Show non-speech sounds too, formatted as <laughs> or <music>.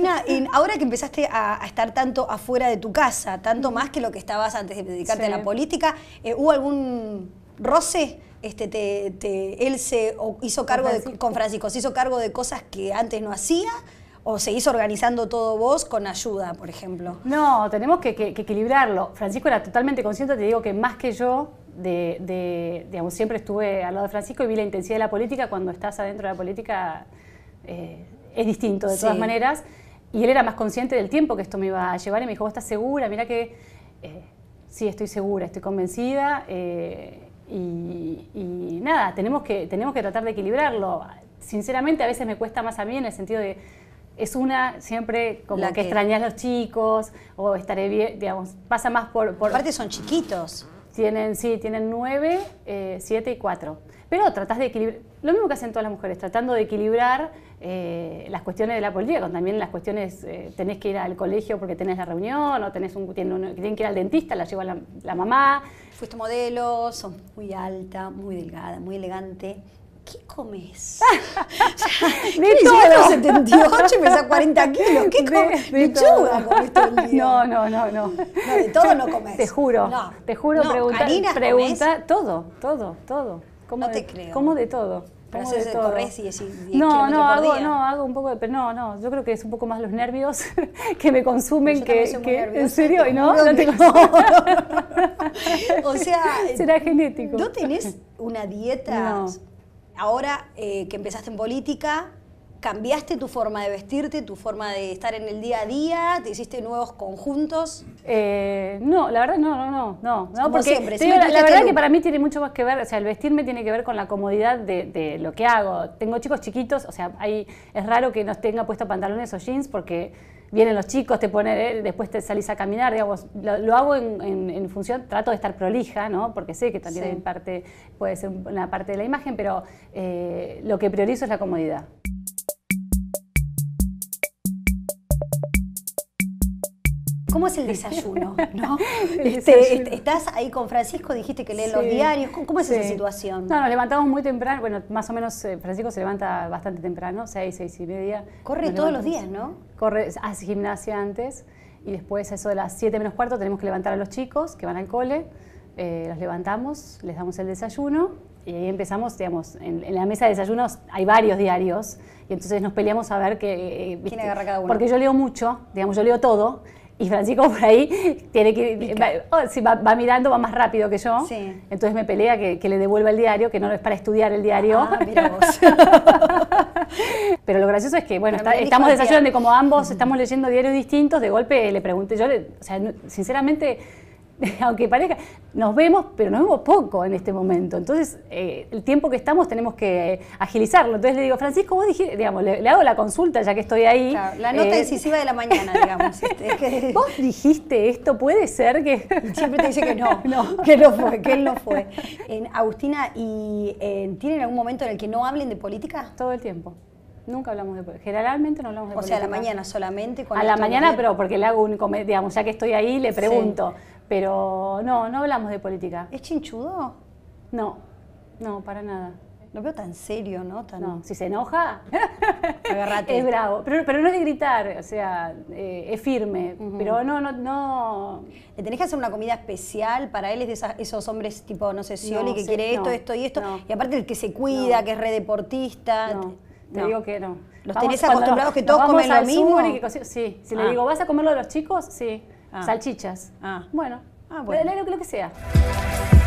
Cristina, <laughs> ahora que empezaste a, estar tanto afuera de tu casa, tanto más que lo que estabas antes de dedicarte a la política, eh, ¿hubo algún roce? Este, él se hizo cargo con Francisco. De, se hizo cargo de cosas que antes no hacía o se hizo organizando todo vos con ayuda, por ejemplo? No, tenemos que, equilibrarlo. Francisco era totalmente consciente, te digo que más que yo, de, digamos, siempre estuve al lado de Francisco y vi la intensidad de la política. Cuando estás adentro de la política eh, es distinto, de todas maneras. Y él era más consciente del tiempo que esto me iba a llevar y me dijo, ¿vos estás segura? Mira que eh, sí, estoy segura, estoy convencida. Eh, y, nada, tenemos que, tenemos que tratar de equilibrarlo. Sinceramente, a veces me cuesta más a mí en el sentido de, es una siempre como que, extrañas a los chicos o estaré bien, digamos, pasa más por... por... Aparte son chiquitos. Tienen, sí, tienen nueve, eh, siete y cuatro pero tratás de equilibrar, lo mismo que hacen todas las mujeres, tratando de equilibrar eh, las cuestiones de la política, con también las cuestiones, eh, tenés que ir al colegio porque tenés la reunión, o tenés un, tienen, que ir al dentista, la lleva la, mamá. Fuiste modelo, sos muy alta, muy delgada, muy elegante, ¿qué comes? <laughs> ¿Qué de los 78 y 40 kilos. ¿Qué comes? comés el día. <laughs> No, no, no, no. de todo no comes. Te juro. Te juro, pregunta, pregunta todo, todo, todo no te creo. Como de todo. No sé de todo. corres y decís 10 no, no, hago, no, hago un poco de. Pero no, no, yo creo que es un poco más los nervios <laughs> que me consumen que. Soy muy que ¿En serio? ¿Y no? No tengo. <laughs> o sea. Será genético. ¿No tenés una dieta? Ahora eh, que empezaste en política, ¿Cambiaste tu forma de vestirte, tu forma de estar en el día a día? ¿Te hiciste nuevos conjuntos? Eh, no, la verdad no, no, no, no. porque siempre, la, verdad que para mí tiene mucho más que ver, o sea, el vestirme tiene que ver con la comodidad de, lo que hago. Tengo chicos chiquitos, o sea, es raro que nos tenga puesto pantalones o jeans porque vienen los chicos, te ponen, eh, después te salís a caminar, digamos, lo, hago en, función, trato de estar prolija, ¿no? Porque sé que también parte puede ser una parte de la imagen, pero eh, lo que priorizo es la comodidad. ¿Cómo es el desayuno? <laughs> Este, este, estás ahí con Francisco, dijiste que lee los diarios. ¿Cómo, es esa situación? No, nos levantamos muy temprano. Bueno, más o menos eh, Francisco se levanta bastante temprano, seis, seis y media. Corre todos los días, ¿no? Corre, hace ah, gimnasia antes y después a eso de las siete menos cuarto tenemos que levantar a los chicos que van al cole. Eh, los levantamos, les damos el desayuno y ahí empezamos, digamos, en, la mesa de desayunos hay varios diarios y entonces nos peleamos a ver qué. Eh, ¿Quién agarra cada uno? Porque yo leo mucho, digamos, yo leo todo y Francisco por ahí tiene que va, oh, si va, mirando, va más rápido que yo. Entonces me pelea que, le devuelva el diario, que no es para estudiar el diario. Ah, <laughs> Pero lo gracioso es que, bueno, estamos desayunando de como ambos estamos leyendo diarios distintos, de golpe le pregunté, yo, o sea, sinceramente <laughs> aunque parezca, nos vemos, pero nos vemos poco en este momento. Entonces, eh, el tiempo que estamos tenemos que eh, agilizarlo. Entonces le digo, Francisco, vos dijiste, digamos, le, hago la consulta ya que estoy ahí. la nota decisiva eh, de la mañana, <laughs> digamos. Este, <laughs> vos dijiste esto, puede ser que. Siempre te dice que no, que no fue, que él no fue. Agustina, ¿y tienen algún momento en el que no hablen de política? Todo el tiempo. Nunca hablamos de política. Generalmente no hablamos de política. O sea, a la mañana solamente. a la mañana, pero porque le hago un digamos, ya que estoy ahí, le pregunto. Pero no, no hablamos de política. ¿Es chinchudo? No, no, para nada. no veo tan serio, ¿no? Tan... si se enoja, <laughs> Agarrate. es bravo. Pero, pero, no es de gritar, o sea, eh, es firme. Pero no, no, no. ¿Le tenés que hacer una comida especial? Para él es de esos hombres tipo, no sé, Scioli, que quiere esto, esto y esto. Y aparte el que se cuida, que es redeportista. Te digo que no. ¿Los tenés acostumbrados que todos comen lo mismo? sí, si le ah. digo, ¿vas a comerlo a los chicos? Sí. Ah. Salchichas. Ah. Bueno, ah, bueno. Lo, lo, lo que sea.